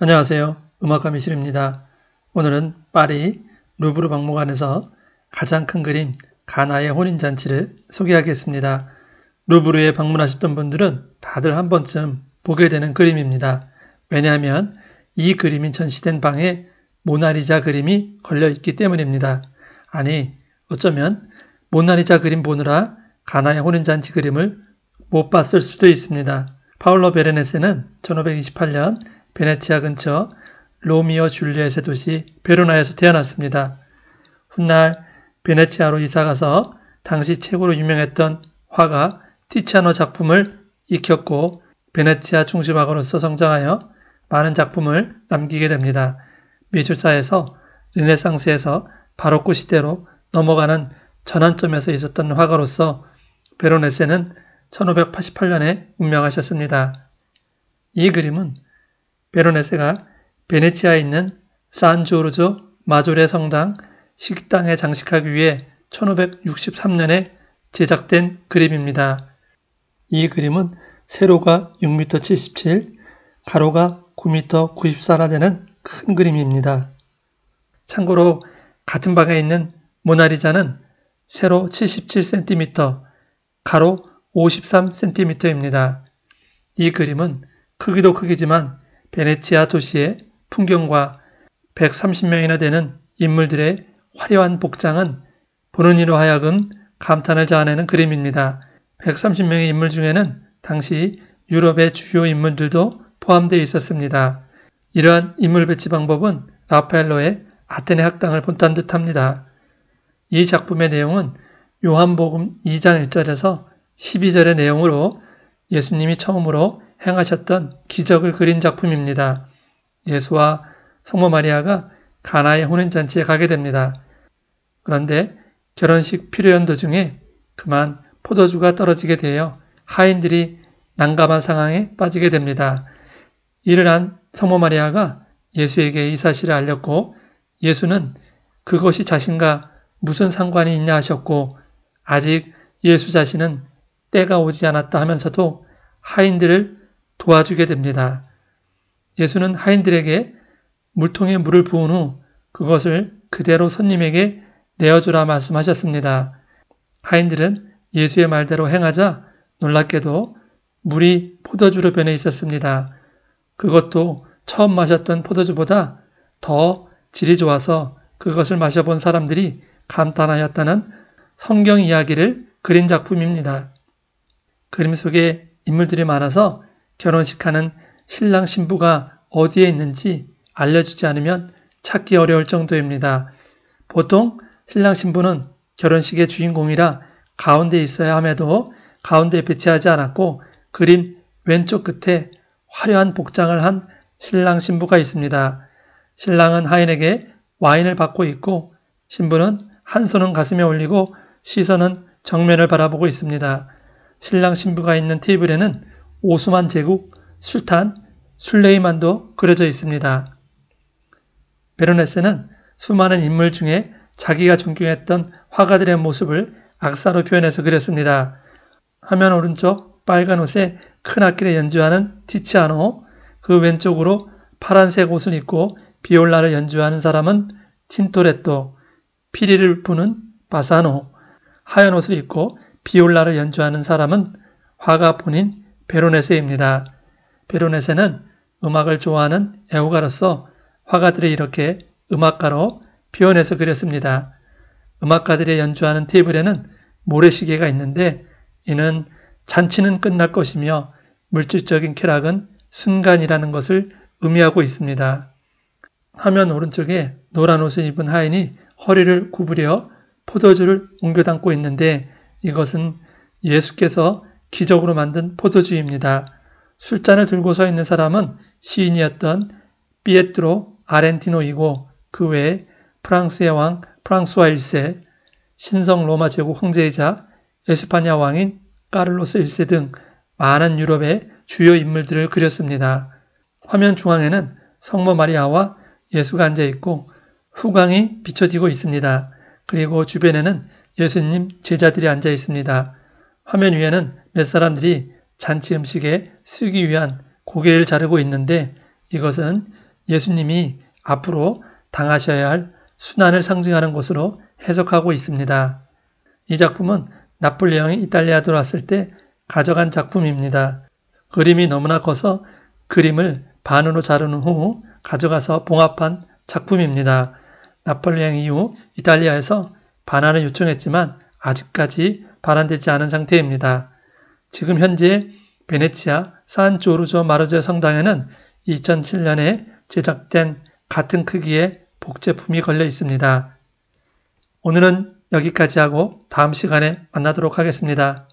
안녕하세요. 음악가 미실입니다. 오늘은 파리 루브르 박물관에서 가장 큰 그림 가나의 혼인잔치를 소개하겠습니다. 루브르에 방문하셨던 분들은 다들 한 번쯤 보게 되는 그림입니다. 왜냐하면 이 그림이 전시된 방에 모나리자 그림이 걸려 있기 때문입니다. 아니 어쩌면 모나리자 그림 보느라 가나의 혼인잔치 그림을 못 봤을 수도 있습니다. 파울로 베르네스는 1528년 베네치아 근처 로미오 줄리엣의 도시 베로나에서 태어났습니다. 훗날 베네치아로 이사가서 당시 최고로 유명했던 화가 티치아노 작품을 익혔고 베네치아 중심학원으로서 성장하여 많은 작품을 남기게 됩니다. 미술사에서 르네상스에서 바로크 시대로 넘어가는 전환점에서 있었던 화가로서 베로네세는 1588년에 운명하셨습니다. 이 그림은 베르네세가 베네치아에 있는 산조르조 마조레 성당 식당에 장식하기 위해 1563년에 제작된 그림입니다. 이 그림은 세로가 6m 77, 가로가 9m 94나 되는 큰 그림입니다. 참고로 같은 방에 있는 모나리자는 세로 77cm, 가로 53cm입니다. 이 그림은 크기도 크기지만 베네치아 도시의 풍경과 130명이나 되는 인물들의 화려한 복장은 보는 이로 하여금 감탄을 자아내는 그림입니다. 130명의 인물 중에는 당시 유럽의 주요 인물들도 포함되어 있었습니다. 이러한 인물 배치 방법은 라파엘로의 아테네 학당을 본딴 듯합니다. 이 작품의 내용은 요한복음 2장 1절에서 12절의 내용으로 예수님이 처음으로 행하셨던 기적을 그린 작품입니다. 예수와 성모 마리아가 가나의 혼인잔치에 가게 됩니다. 그런데 결혼식 필요연 도중에 그만 포도주가 떨어지게 되어 하인들이 난감한 상황에 빠지게 됩니다. 이를 한 성모 마리아가 예수에게 이 사실을 알렸고 예수는 그것이 자신과 무슨 상관이 있냐 하셨고 아직 예수 자신은 때가 오지 않았다 하면서도 하인들을 도와주게 됩니다. 예수는 하인들에게 물통에 물을 부은 후 그것을 그대로 손님에게 내어주라 말씀하셨습니다. 하인들은 예수의 말대로 행하자 놀랍게도 물이 포도주로 변해 있었습니다. 그것도 처음 마셨던 포도주보다 더 질이 좋아서 그것을 마셔본 사람들이 감탄하였다는 성경 이야기를 그린 작품입니다. 그림 속에 인물들이 많아서 결혼식 하는 신랑 신부가 어디에 있는지 알려주지 않으면 찾기 어려울 정도입니다. 보통 신랑 신부는 결혼식의 주인공이라 가운데 있어야 함에도 가운데 배치하지 않았고 그림 왼쪽 끝에 화려한 복장을 한 신랑 신부가 있습니다. 신랑은 하인에게 와인을 받고 있고 신부는 한 손은 가슴에 올리고 시선은 정면을 바라보고 있습니다. 신랑 신부가 있는 테이블에는 오스만 제국 술탄 술레이만도 그려져 있습니다. 베르네스는 수많은 인물 중에 자기가 존경했던 화가들의 모습을 악사로 표현해서 그렸습니다. 화면 오른쪽 빨간 옷에 큰 악기를 연주하는 티치아노, 그 왼쪽으로 파란색 옷을 입고 비올라를 연주하는 사람은 틴토레토, 피리를 부는 바사노, 하얀 옷을 입고 비올라를 연주하는 사람은 화가 본인 베로네세입니다. 베로네세는 음악을 좋아하는 애호가로서 화가들이 이렇게 음악가로 표현해서 그렸습니다. 음악가들이 연주하는 테이블에는 모래시계가 있는데 이는 잔치는 끝날 것이며 물질적인 쾌락은 순간이라는 것을 의미하고 있습니다. 화면 오른쪽에 노란 옷을 입은 하인이 허리를 구부려 포도주를 옮겨 담고 있는데 이것은 예수께서 기적으로 만든 포도주입니다. 술잔을 들고 서 있는 사람은 시인이었던 피에트로 아렌티노이고 그 외에 프랑스의 왕 프랑스와 1세, 신성 로마 제국 황제이자 에스파냐 왕인 까를로스 1세 등 많은 유럽의 주요 인물들을 그렸습니다. 화면 중앙에는 성모 마리아와 예수가 앉아 있고 후광이 비춰지고 있습니다. 그리고 주변에는 예수님 제자들이 앉아 있습니다. 화면 위에는 몇 사람들이 잔치 음식에 쓰기 위한 고개를 자르고 있는데 이것은 예수님이 앞으로 당하셔야 할 순환을 상징하는 것으로 해석하고 있습니다. 이 작품은 나폴레옹이 이탈리아 들어왔을 때 가져간 작품입니다. 그림이 너무나 커서 그림을 반으로 자르는 후 가져가서 봉합한 작품입니다. 나폴레옹 이후 이탈리아에서 반환을 요청했지만 아직까지 발환되지 않은 상태입니다. 지금 현재 베네치아 산조르조 마르조 성당에는 2007년에 제작된 같은 크기의 복제품이 걸려 있습니다. 오늘은 여기까지 하고 다음 시간에 만나도록 하겠습니다.